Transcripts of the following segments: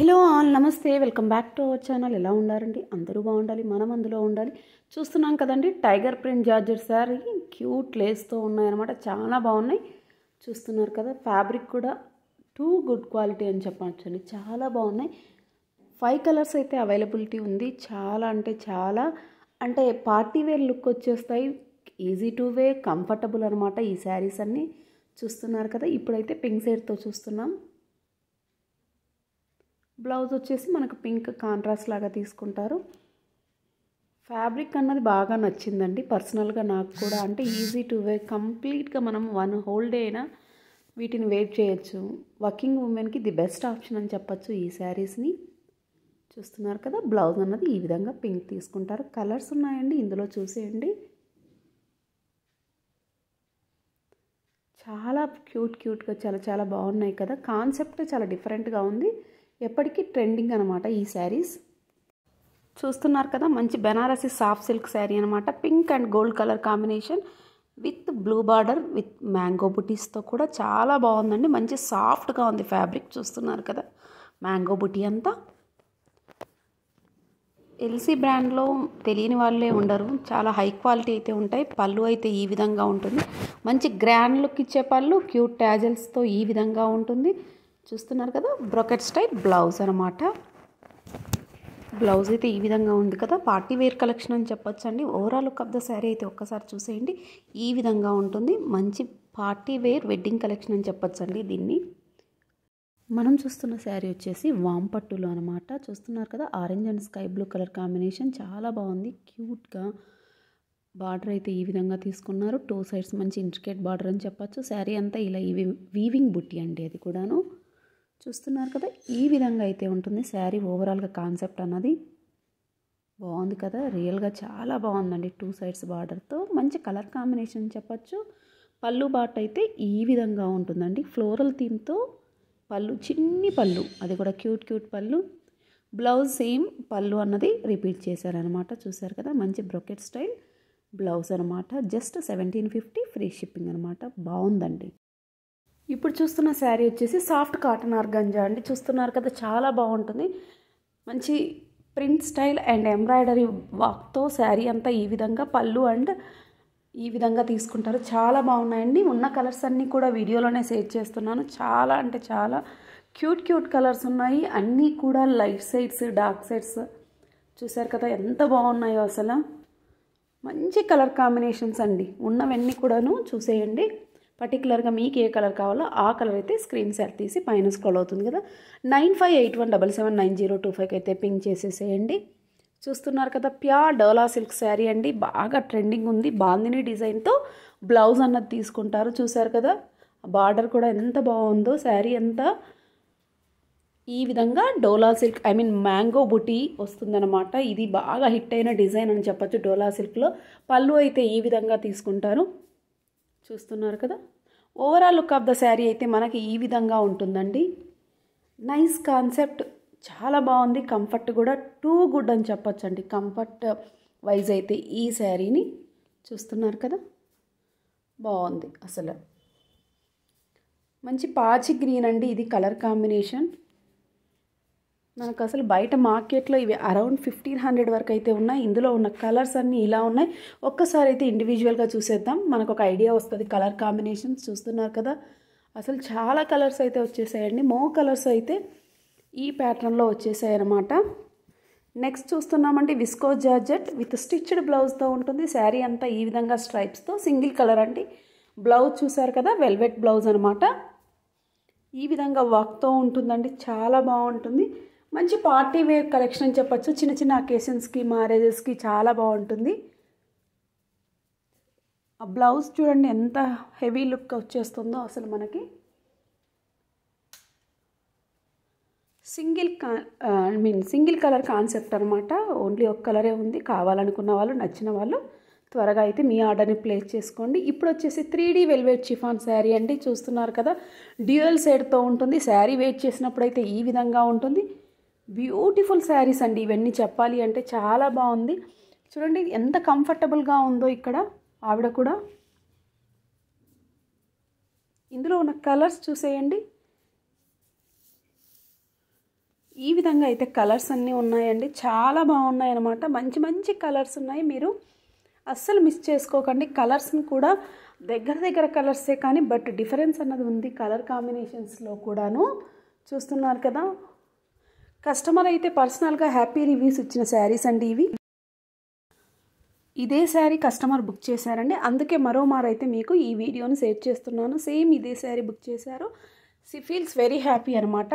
hello all నమస్తే welcome back to our channel ఎలా ఉండారండి అందరూ బాగుండాలి మనం అందులో ఉండాలి చూస్తున్నాం కదండి tiger print georgette sari cute లేస్తో ఉన్నాయన్నమాట చాలా బాగున్నాయి చూస్తున్నారు కదా ఫ్యాబ్రిక్ కూడా టూ గుడ్ క్వాలిటీ అని చెప్పచ్చండి చాలా బాగున్నాయి ఫైవ్ కలర్స్ అయితే అవైలబిలిటీ ఉంది చాలా అంటే చాలా అంటే పార్టీ వేర్ లుక్ వచ్చేస్తాయి ఈజీ టు వే కంఫర్టబుల్ అనమాట ఈ శారీస్ అన్నీ చూస్తున్నారు కదా ఇప్పుడైతే పింక్ సైడ్తో చూస్తున్నాం బ్లౌజ్ వచ్చేసి మనకు పింక్ కాంట్రాస్ట్ లాగా తీసుకుంటారు ఫ్యాబ్రిక్ అన్నది బాగా నచ్చిందండి పర్సనల్గా నాకు కూడా అంటే ఈజీ టు వేర్ కంప్లీట్గా మనం వన్ హోల్ డే అయినా వీటిని వెయిట్ చేయొచ్చు వర్కింగ్ ఉమెన్కి ది బెస్ట్ ఆప్షన్ అని చెప్పచ్చు ఈ శారీస్ని చూస్తున్నారు కదా బ్లౌజ్ అన్నది ఈ విధంగా పింక్ తీసుకుంటారు కలర్స్ ఉన్నాయండి ఇందులో చూసేయండి చాలా క్యూట్ క్యూట్గా చాలా చాలా బాగున్నాయి కదా కాన్సెప్ట్ చాలా డిఫరెంట్గా ఉంది ఎప్పటికీ ట్రెండింగ్ అనమాట ఈ శారీస్ చూస్తున్నారు కదా మంచి బెనారసి సాఫ్ట్ సిల్క్ శారీ అనమాట pink and gold colour combination with blue border with mango బుటీస్తో కూడా చాలా బాగుందండి మంచి సాఫ్ట్గా ఉంది ఫ్యాబ్రిక్ చూస్తున్నారు కదా మ్యాంగో బుటీ అంతా ఎల్సీ బ్రాండ్లో తెలియని వాళ్ళే ఉండరు చాలా హై క్వాలిటీ అయితే ఉంటాయి పళ్ళు అయితే ఈ విధంగా ఉంటుంది మంచి గ్రాండ్ లుక్ ఇచ్చే పళ్ళు క్యూట్ ట్యాజల్స్తో ఈ విధంగా ఉంటుంది చూస్తున్నారు కదా బ్రొకెట్ స్టైల్ బ్లౌజ్ అనమాట బ్లౌజ్ అయితే ఈ విధంగా ఉంది కదా పార్టీ వేర్ కలెక్షన్ అని అండి overall look of the sari అయితే ఒక్కసారి చూసేయండి ఈ విధంగా ఉంటుంది మంచి పార్టీ వేర్ వెడ్డింగ్ కలెక్షన్ అని అండి దీన్ని మనం చూస్తున్న శారీ వచ్చేసి వాంపట్టులో అనమాట చూస్తున్నారు కదా orange and sky blue colour combination చాలా బాగుంది క్యూట్గా బార్డర్ అయితే ఈ విధంగా తీసుకున్నారు టూ సైడ్స్ మంచి ఇంట్రికేట్ బార్డర్ అని చెప్పచ్చు శారీ అంతా ఇలా వీవింగ్ బుట్టి అండి అది కూడాను చూస్తున్నారు కదా ఈ విధంగా అయితే ఉంటుంది శారీ ఓవరాల్గా కాన్సెప్ట్ అన్నది బాగుంది కదా రియల్గా చాలా బాగుందండి టూ సైడ్స్ బార్డర్తో మంచి కలర్ కాంబినేషన్ చెప్పచ్చు పళ్ళు బాట అయితే ఈ విధంగా ఉంటుందండి ఫ్లోరల్ థీమ్తో పళ్ళు చిన్ని పళ్ళు అది కూడా క్యూట్ క్యూట్ పళ్ళు బ్లౌజ్ సేమ్ పళ్ళు అన్నది రిపీట్ చేశారనమాట చూసారు కదా మంచి బ్రొకెట్ స్టైల్ బ్లౌజ్ అనమాట just seventeen fifty free shipping అనమాట బాగుందండి ఇప్పుడు చూస్తున్న శారీ వచ్చేసి సాఫ్ట్ కాటన్ ఆర్గంజా అండి చూస్తున్నారు కదా చాలా బాగుంటుంది మంచి ప్రింట్ స్టైల్ అండ్ ఎంబ్రాయిడరీ వాక్తో శారీ అంతా ఈ విధంగా పళ్ళు అండ్ ఈ విధంగా తీసుకుంటారు చాలా బాగున్నాయండి ఉన్న కలర్స్ అన్నీ కూడా వీడియోలోనే షేర్ చేస్తున్నాను చాలా అంటే చాలా క్యూట్ క్యూట్ కలర్స్ ఉన్నాయి అన్నీ కూడా లైట్ సైడ్స్ డార్క్ సైడ్స్ చూసారు కదా ఎంత బాగున్నాయో అసలు మంచి కలర్ కాంబినేషన్స్ అండి ఉన్నవన్నీ కూడాను చూసేయండి పర్టికులర్గా మీకు ఏ కలర్ కావాలో ఆ కలర్ అయితే స్క్రీన్ షాట్ తీసి పైన స్క్రోల్ అవుతుంది కదా nine five eight one double seven nine zero two ఫైవ్కి అయితే పింక్ చేసేసేయండి చూస్తున్నారు కదా ప్యూర్ డోలా సిల్క్ శారీ అండి బాగా ట్రెండింగ్ ఉంది బాందిని డిజైన్తో బ్లౌజ్ అన్నది తీసుకుంటారు చూసారు కదా బార్డర్ కూడా ఎంత బాగుందో శారీ అంతా ఈ విధంగా Dola silk I mean mango buti వస్తుందన్నమాట ఇది బాగా హిట్ అయిన డిజైన్ అని చెప్పచ్చు డోలా సిల్క్లో పళ్ళు అయితే ఈ విధంగా తీసుకుంటారు చూస్తున్నారు కదా overall look of the sari అయితే మనకి ఈ విధంగా ఉంటుందండి నైస్ కాన్సెప్ట్ చాలా బాగుంది కంఫర్ట్ కూడా టూ గుడ్ అని చెప్పొచ్చండి కంఫర్ట్ వైజ్ అయితే ఈ శారీని చూస్తున్నారు కదా బాగుంది అసలు మంచి పాచి గ్రీన్ అండి ఇది కలర్ కాంబినేషన్ మనకు అసలు బయట మార్కెట్లో ఇవి అరౌండ్ ఫిఫ్టీన్ హండ్రెడ్ వరకు అయితే ఉన్నాయి ఇందులో ఉన్న కలర్స్ అన్నీ ఇలా ఉన్నాయి ఒక్కసారి అయితే ఇండివిజువల్గా చూసేద్దాం మనకు ఒక ఐడియా వస్తుంది కలర్ కాంబినేషన్స్ చూస్తున్నారు కదా అసలు చాలా కలర్స్ అయితే వచ్చేసాయండి మో కలర్స్ అయితే ఈ ప్యాటర్న్లో అనమాట నెక్స్ట్ చూస్తున్నామంటే విస్కో జార్జెట్ విత్ స్టిచ్డ్ బ్లౌజ్తో ఉంటుంది శారీ అంతా ఈ విధంగా స్ట్రైప్స్తో సింగిల్ కలర్ అండి బ్లౌజ్ చూసారు కదా వెల్వెట్ బ్లౌజ్ అనమాట ఈ విధంగా వర్క్తో ఉంటుందండి చాలా బాగుంటుంది మంచి పార్టీ వేర్ కలెక్షన్ అని చెప్పచ్చు చిన్న చిన్న అకేషన్స్కి మ్యారేజెస్కి చాలా బాగుంటుంది ఆ బ్లౌజ్ చూడండి ఎంత హెవీ లుక్ వచ్చేస్తుందో అసలు మనకి సింగిల్ కా I mean single colour concept అనమాట ఓన్లీ ఒక కలరే ఉంది కావాలనుకున్న వాళ్ళు నచ్చిన వాళ్ళు త్వరగా అయితే మీ ఆర్డర్ని ప్లేస్ చేసుకోండి ఇప్పుడు వచ్చేసి three D velvet chiffon sari అండి చూస్తున్నారు కదా డ్యూయల్ సైడ్తో ఉంటుంది శారీ వెయిట్ చేసినప్పుడు అయితే ఈ విధంగా ఉంటుంది బ్యూటిఫుల్ శారీస్ అండి ఇవన్నీ చెప్పాలి అంటే చాలా బాగుంది చూడండి ఎంత కంఫర్టబుల్గా ఉందో ఇక్కడ ఆవిడ కూడా ఇందులో ఉన్న కలర్స్ చూసేయండి ఈ విధంగా అయితే కలర్స్ అన్నీ ఉన్నాయండి చాలా బాగున్నాయి అన్నమాట మంచి మంచి కలర్స్ ఉన్నాయి మీరు అస్సలు మిస్ చేసుకోకండి కలర్స్ని కూడా దగ్గర దగ్గర కలర్సే కానీ బట్ డిఫరెన్స్ అన్నది ఉంది కలర్ కాంబినేషన్స్లో కూడాను చూస్తున్నారు కదా కస్టమర్ అయితే పర్సనల్గా హ్యాపీ రివ్యూస్ ఇచ్చిన శారీస్ అండి ఇవి ఇదే శారీ కస్టమర్ బుక్ చేశారండి అందుకే మరో మారైతే మీకు ఈ వీడియోని షేర్ చేస్తున్నాను సేమ్ ఇదే శారీ బుక్ చేశారు సి ఫీల్స్ వెరీ హ్యాపీ అనమాట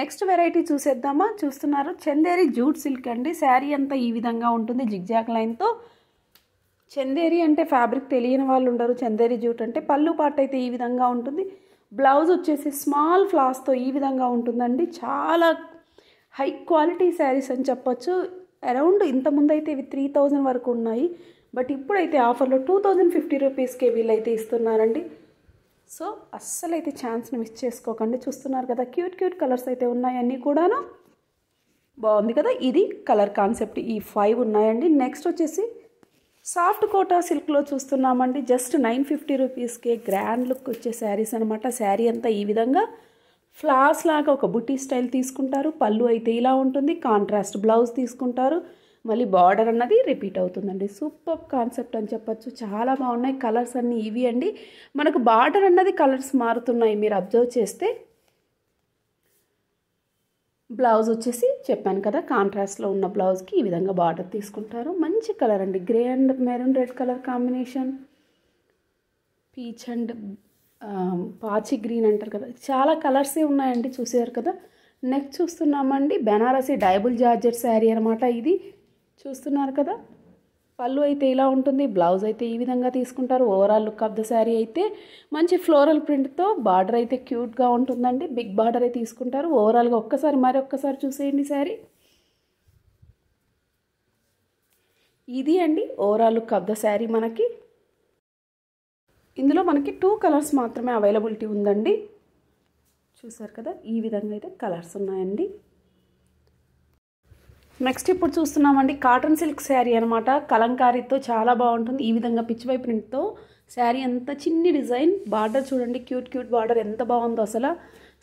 నెక్స్ట్ వెరైటీ చూసేద్దామా చూస్తున్నారు చందేరి జూట్ సిల్క్ అండి శారీ అంతా ఈ విధంగా ఉంటుంది జిగ్జాక్ లైన్తో చందేరి అంటే ఫ్యాబ్రిక్ తెలియని వాళ్ళు ఉండరు చందేరి జూట్ అంటే పళ్ళు పాట అయితే ఈ విధంగా ఉంటుంది బ్లౌజ్ వచ్చేసి స్మాల్ ఫ్లాస్తో ఈ విధంగా ఉంటుందండి చాలా హై క్వాలిటీ శారీస్ అని చెప్పొచ్చు అరౌండ్ అయితే ఇవి త్రీ థౌజండ్ వరకు ఉన్నాయి బట్ ఇప్పుడైతే ఆఫర్లో టూ థౌజండ్ ఫిఫ్టీ రూపీస్కే వీళ్ళైతే ఇస్తున్నారండి సో అస్సలు అయితే ఛాన్స్ని మిస్ చేసుకోకండి చూస్తున్నారు కదా క్యూట్ క్యూట్ కలర్స్ అయితే ఉన్నాయి అన్నీ కూడాను బాగుంది కదా ఇది కలర్ కాన్సెప్ట్ ఈ ఫైవ్ ఉన్నాయండి నెక్స్ట్ వచ్చేసి సాఫ్ట్ కోటా సిల్క్లో చూస్తున్నామండి జస్ట్ నైన్ ఫిఫ్టీ రూపీస్కే గ్రాండ్ లుక్ వచ్చే శారీస్ అనమాట శారీ అంతా ఈ విధంగా ఫ్లాస్ లాగా ఒక బుటీ స్టైల్ తీసుకుంటారు పళ్ళు అయితే ఇలా ఉంటుంది కాంట్రాస్ట్ బ్లౌజ్ తీసుకుంటారు మళ్ళీ బార్డర్ అన్నది రిపీట్ అవుతుందండి సూపర్ కాన్సెప్ట్ అని చెప్పచ్చు చాలా బాగున్నాయి కలర్స్ అన్నీ ఇవి అండి మనకు బార్డర్ అన్నది కలర్స్ మారుతున్నాయి మీరు అబ్జర్వ్ చేస్తే బ్లౌజ్ వచ్చేసి చెప్పాను కదా కాంట్రాస్ట్లో ఉన్న బ్లౌజ్కి ఈ విధంగా బార్డర్ తీసుకుంటారు మంచి కలర్ అండి grey and maroon red colour combination peach and పాచి గ్రీన్ అంటారు కదా చాలా కలర్సే ఉన్నాయండి చూసారు కదా నెక్స్ట్ చూస్తున్నామండి బెనారసీ డైబుల్ జార్జెట్ శారీ అనమాట ఇది చూస్తున్నారు కదా పళ్ళు అయితే ఇలా ఉంటుంది బ్లౌజ్ అయితే ఈ విధంగా తీసుకుంటారు overall look of the sari అయితే మంచి ఫ్లోరల్ ప్రింట్తో బార్డర్ అయితే క్యూట్గా ఉంటుందండి బిగ్ బార్డరే తీసుకుంటారు ఓవరాల్గా ఒక్కసారి మరి ఒక్కసారి చూసేయండి శారీ ఇది అండి overall look of the sari మనకి ఇందులో మనకి టూ కలర్స్ మాత్రమే అవైలబిలిటీ ఉందండి చూసారు కదా ఈ విధంగా అయితే కలర్స్ ఉన్నాయండి నెక్స్ట్ ఇప్పుడు చూస్తున్నామండి కాటన్ సిల్క్ శారీ అనమాట కలంకారీతో చాలా బాగుంటుంది ఈ విధంగా పిచ్చి వైపు ప్రింట్తో శారీ ఎంత చిన్ని డిజైన్ బార్డర్ చూడండి క్యూట్ క్యూట్ బార్డర్ ఎంత బాగుందో అసలు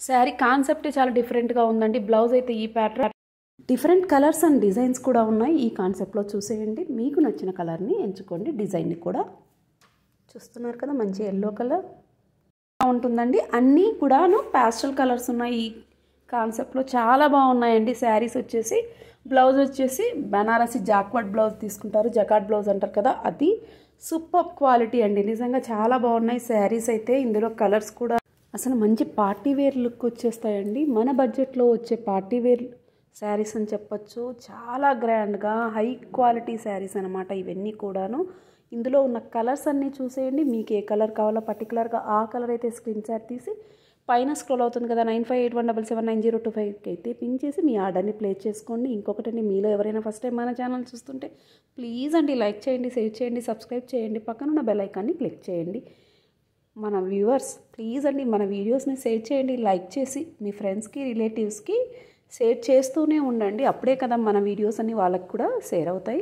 శారీ కాన్సెప్టే చాలా డిఫరెంట్గా ఉందండి బ్లౌజ్ అయితే ఈ pattern different colours and designs కూడా ఉన్నాయి ఈ కాన్సెప్ట్లో చూసేయండి మీకు నచ్చిన కలర్ని ఎంచుకోండి డిజైన్ని కూడా చూస్తున్నారు కదా మంచి ఎల్లో కలర్ ఉంటుందండి అన్నీ కూడాను ప్యాస్టల్ కలర్స్ ఉన్నాయి కాన్సెప్ట్లో చాలా బాగున్నాయండి శారీస్ వచ్చేసి బ్లౌజ్ వచ్చేసి బెనారసి జాక్వర్డ్ బ్లౌజ్ తీసుకుంటారు జకాట్ బ్లౌజ్ అంటారు కదా అది సూపర్ క్వాలిటీ అండి నిజంగా చాలా బాగున్నాయి శారీస్ అయితే ఇందులో కలర్స్ కూడా అసలు మంచి పార్టీ వేర్ లుక్ వచ్చేస్తాయండి మన బడ్జెట్లో వచ్చే పార్టీ వేర్ శారీస్ అని చెప్పచ్చు చాలా గ్రాండ్గా హై క్వాలిటీ శారీస్ అనమాట ఇవన్నీ కూడాను ఇందులో ఉన్న కలర్స్ అన్నీ చూసేయండి మీకు ఏ కలర్ కావాలో పర్టికులర్గా ఆ కలర్ అయితే స్క్రీన్ షాట్ తీసి పైన స్క్రోల్ అవుతుంది కదా nine five eight one double seven nine zero two ఫైవ్కి అయితే పిన్ చేసి మీ ఆర్డర్ని ప్లేస్ చేసుకోండి ఇంకొకటి మీలో ఎవరైనా ఫస్ట్ టైం మన ఛానల్ చూస్తుంటే ప్లీజ్ అండి లైక్ చేయండి సేవ్ చేయండి సబ్స్క్రైబ్ చేయండి పక్కన ఉన్న బెల్ఐకాన్ని క్లిక్ చేయండి మన వ్యూవర్స్ ప్లీజ్ అండి మన వీడియోస్ని షేర్ చేయండి లైక్ చేసి మీ ఫ్రెండ్స్కి రిలేటివ్స్కి షేర్ చేస్తూనే ఉండండి అప్పుడే కదా మన వీడియోస్ అన్నీ వాళ్ళకి కూడా షేర్ అవుతాయి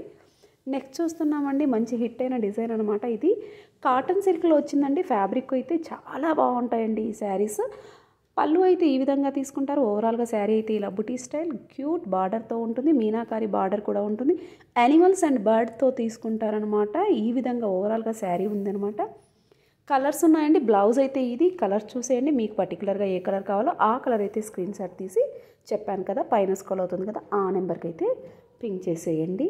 నెక్స్ట్ చూస్తున్నామండి మంచి హిట్ అయిన డిజైన్ అనమాట ఇది కాటన్ సిల్క్లో వచ్చిందండి ఫ్యాబ్రిక్ అయితే చాలా బాగుంటాయండి ఈ శారీస్ పళ్ళు అయితే ఈ విధంగా తీసుకుంటారు ఓవరాల్గా శారీ అయితే ఇలా బుటీ స్టైల్ క్యూట్ బార్డర్తో ఉంటుంది మీనాకారి బార్డర్ కూడా ఉంటుంది యానిమల్స్ అండ్ బర్డ్తో తీసుకుంటారనమాట ఈ విధంగా ఓవరాల్గా శారీ ఉందనమాట కలర్స్ ఉన్నాయండి బ్లౌజ్ అయితే ఇది కలర్ చూసేయండి మీకు పర్టికులర్గా ఏ కలర్ కావాలో ఆ కలర్ అయితే స్క్రీన్ షాట్ తీసి చెప్పాను కదా పైన స్కోల్ అవుతుంది కదా ఆ నెంబర్కి అయితే పింక్ చేసేయండి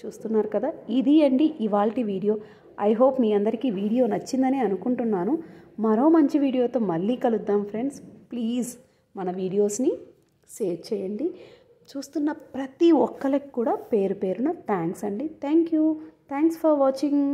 చూస్తున్నారు కదా ఇది అండి ఇవాల్టి వీడియో ఐ హోప్ మీ అందరికీ వీడియో నచ్చిందని అనుకుంటున్నాను మరో మంచి వీడియోతో మళ్ళీ కలుద్దాం ఫ్రెండ్స్ ప్లీజ్ మన వీడియోస్ని షేర్ చేయండి చూస్తున్న ప్రతి ఒక్కరికి కూడా పేరు పేరున థ్యాంక్స్ అండి thank you thanks for watching